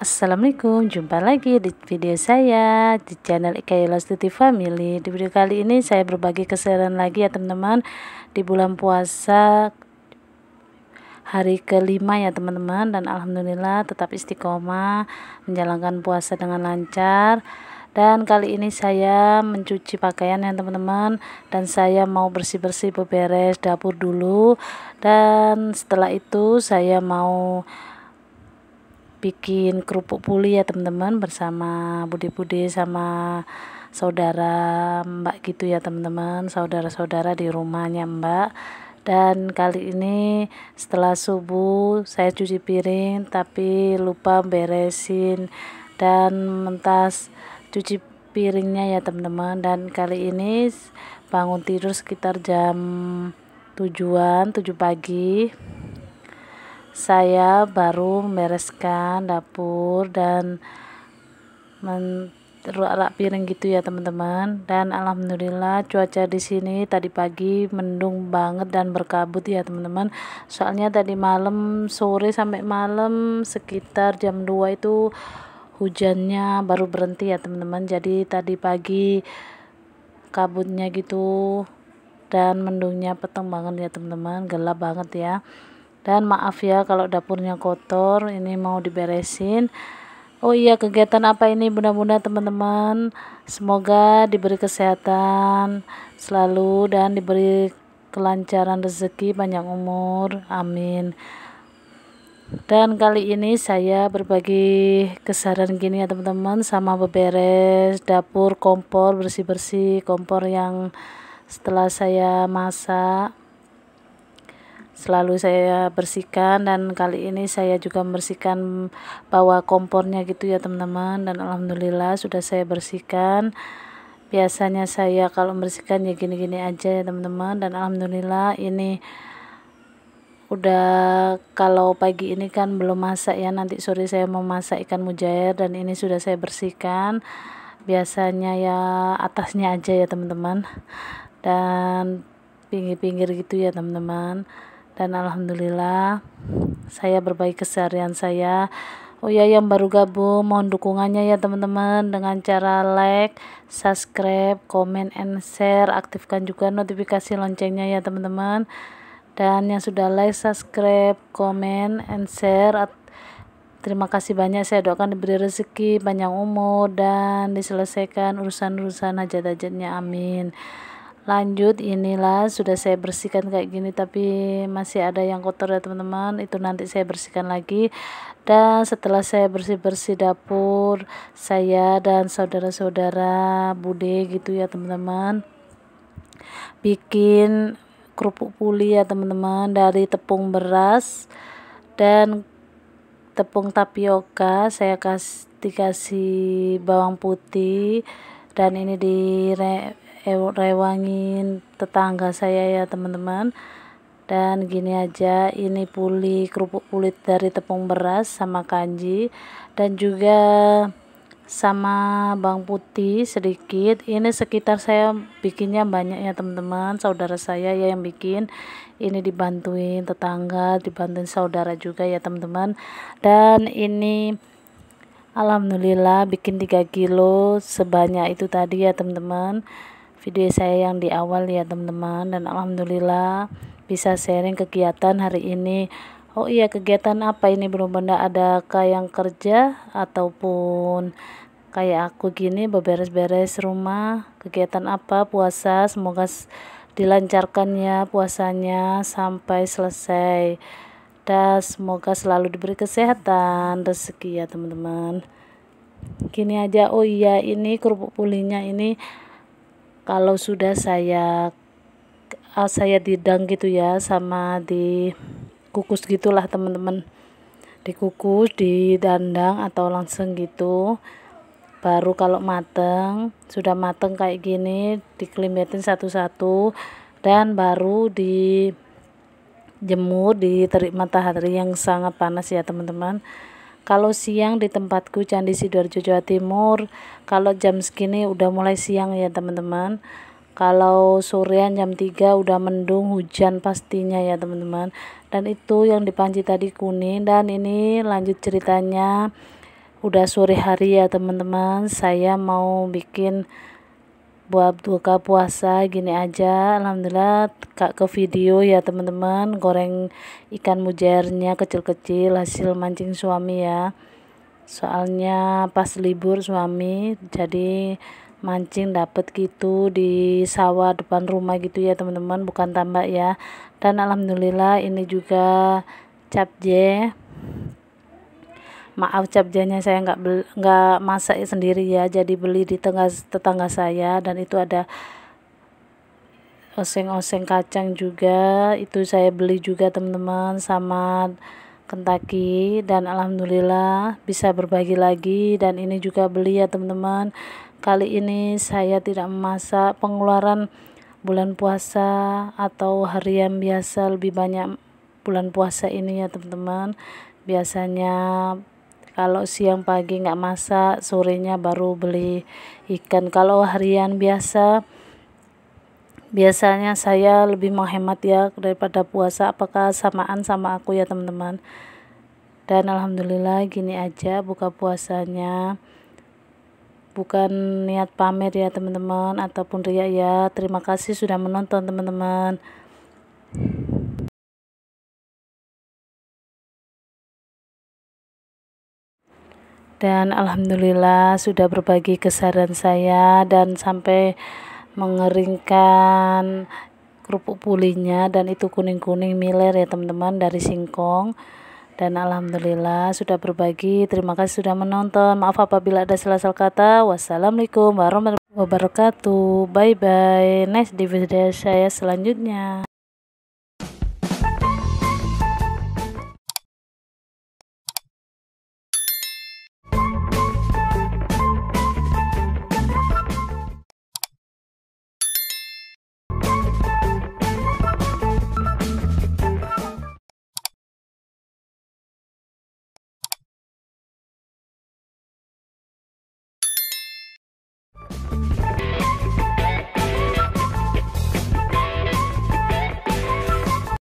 Assalamualaikum, jumpa lagi di video saya di channel Ikailas Studio Family. Di video kali ini saya berbagi keseruan lagi ya teman-teman di bulan puasa hari kelima ya teman-teman dan alhamdulillah tetap istiqomah menjalankan puasa dengan lancar dan kali ini saya mencuci pakaian ya teman-teman dan saya mau bersih-bersih beberes dapur dulu dan setelah itu saya mau bikin kerupuk puli ya teman-teman bersama budi-budi sama saudara mbak gitu ya teman-teman saudara-saudara di rumahnya mbak dan kali ini setelah subuh saya cuci piring tapi lupa beresin dan mentas cuci piringnya ya teman-teman dan kali ini bangun tidur sekitar jam tujuan tujuh pagi saya baru membereskan dapur dan menerak piring gitu ya teman-teman dan alhamdulillah cuaca di sini tadi pagi mendung banget dan berkabut ya teman-teman soalnya tadi malam sore sampai malam sekitar jam 2 itu hujannya baru berhenti ya teman-teman jadi tadi pagi kabutnya gitu dan mendungnya peteng banget ya teman-teman gelap banget ya dan maaf ya kalau dapurnya kotor ini mau diberesin Oh iya kegiatan apa ini bunda-bunda teman-teman Semoga diberi kesehatan selalu dan diberi kelancaran rezeki panjang umur Amin dan kali ini saya berbagi kesaran gini ya teman-teman sama beberes dapur kompor bersih-bersih kompor yang setelah saya masak selalu saya bersihkan dan kali ini saya juga membersihkan bawah kompornya gitu ya teman-teman dan Alhamdulillah sudah saya bersihkan biasanya saya kalau membersihkan ya gini-gini aja ya teman-teman dan Alhamdulillah ini udah kalau pagi ini kan belum masak ya nanti sore saya mau masak ikan mujair dan ini sudah saya bersihkan biasanya ya atasnya aja ya teman-teman dan pinggir-pinggir gitu ya teman-teman dan alhamdulillah saya berbaik keseharian saya Oh ya yang baru gabung mohon dukungannya ya teman-teman dengan cara like, subscribe, comment and share, aktifkan juga notifikasi loncengnya ya teman-teman dan yang sudah like, subscribe, komen, and share. Terima kasih banyak. Saya doakan diberi rezeki, panjang umur, dan diselesaikan urusan-urusan hajat-hajatnya. Amin. Lanjut, inilah sudah saya bersihkan kayak gini, tapi masih ada yang kotor ya teman-teman. Itu nanti saya bersihkan lagi. Dan setelah saya bersih-bersih dapur, saya dan saudara-saudara bude gitu ya teman-teman bikin kerupuk puli ya teman-teman dari tepung beras dan tepung tapioka saya kasih dikasih bawang putih dan ini direwangin tetangga saya ya teman-teman dan gini aja ini puli kerupuk kulit dari tepung beras sama kanji dan juga sama bawang putih sedikit ini sekitar saya bikinnya banyak ya teman-teman saudara saya ya yang bikin ini dibantuin tetangga dibantuin saudara juga ya teman-teman dan ini Alhamdulillah bikin 3 kilo sebanyak itu tadi ya teman-teman video saya yang di awal ya teman-teman dan Alhamdulillah bisa sharing kegiatan hari ini Oh iya kegiatan apa ini belum benda adakah yang kerja ataupun kayak aku gini beberes-beres rumah kegiatan apa puasa semoga dilancarkan ya puasanya sampai selesai dan semoga selalu diberi kesehatan rezeki ya teman-teman gini aja oh iya ini kerupuk pulinya ini kalau sudah saya ah, saya didang gitu ya sama di kukus gitulah teman-teman dikukus didandang atau langsung gitu baru kalau mateng sudah mateng kayak gini dikelimetin satu-satu dan baru dijemur di terik matahari yang sangat panas ya teman-teman kalau siang di tempatku Candi Sidoarjo Jawa Timur kalau jam segini udah mulai siang ya teman-teman kalau sorean jam 3 udah mendung hujan pastinya ya teman-teman dan itu yang dipanci tadi kuning dan ini lanjut ceritanya udah sore hari ya teman-teman saya mau bikin buat buka puasa gini aja alhamdulillah kak ke video ya teman-teman goreng ikan mujairnya kecil-kecil hasil mancing suami ya soalnya pas libur suami jadi mancing dapet gitu di sawah depan rumah gitu ya teman-teman bukan tambak ya dan alhamdulillah ini juga capje maaf capjanya saya nggak nggak masak sendiri ya jadi beli di tengah tetangga saya dan itu ada oseng-oseng kacang juga itu saya beli juga teman-teman sama kentaki dan alhamdulillah bisa berbagi lagi dan ini juga beli ya teman-teman kali ini saya tidak memasak pengeluaran bulan puasa atau harian biasa lebih banyak bulan puasa ini ya teman-teman biasanya kalau siang pagi nggak masak sorenya baru beli ikan kalau harian biasa biasanya saya lebih menghemat ya daripada puasa apakah samaan sama aku ya teman-teman dan alhamdulillah gini aja buka puasanya bukan niat pamer ya teman-teman ataupun riak ya terima kasih sudah menonton teman-teman dan alhamdulillah sudah berbagi kesadaran saya dan sampai mengeringkan kerupuk pulinya dan itu kuning-kuning miler ya teman-teman dari singkong dan alhamdulillah sudah berbagi terima kasih sudah menonton maaf apabila ada salah-salah kata wassalamualaikum warahmatullahi wabarakatuh bye bye next di video saya selanjutnya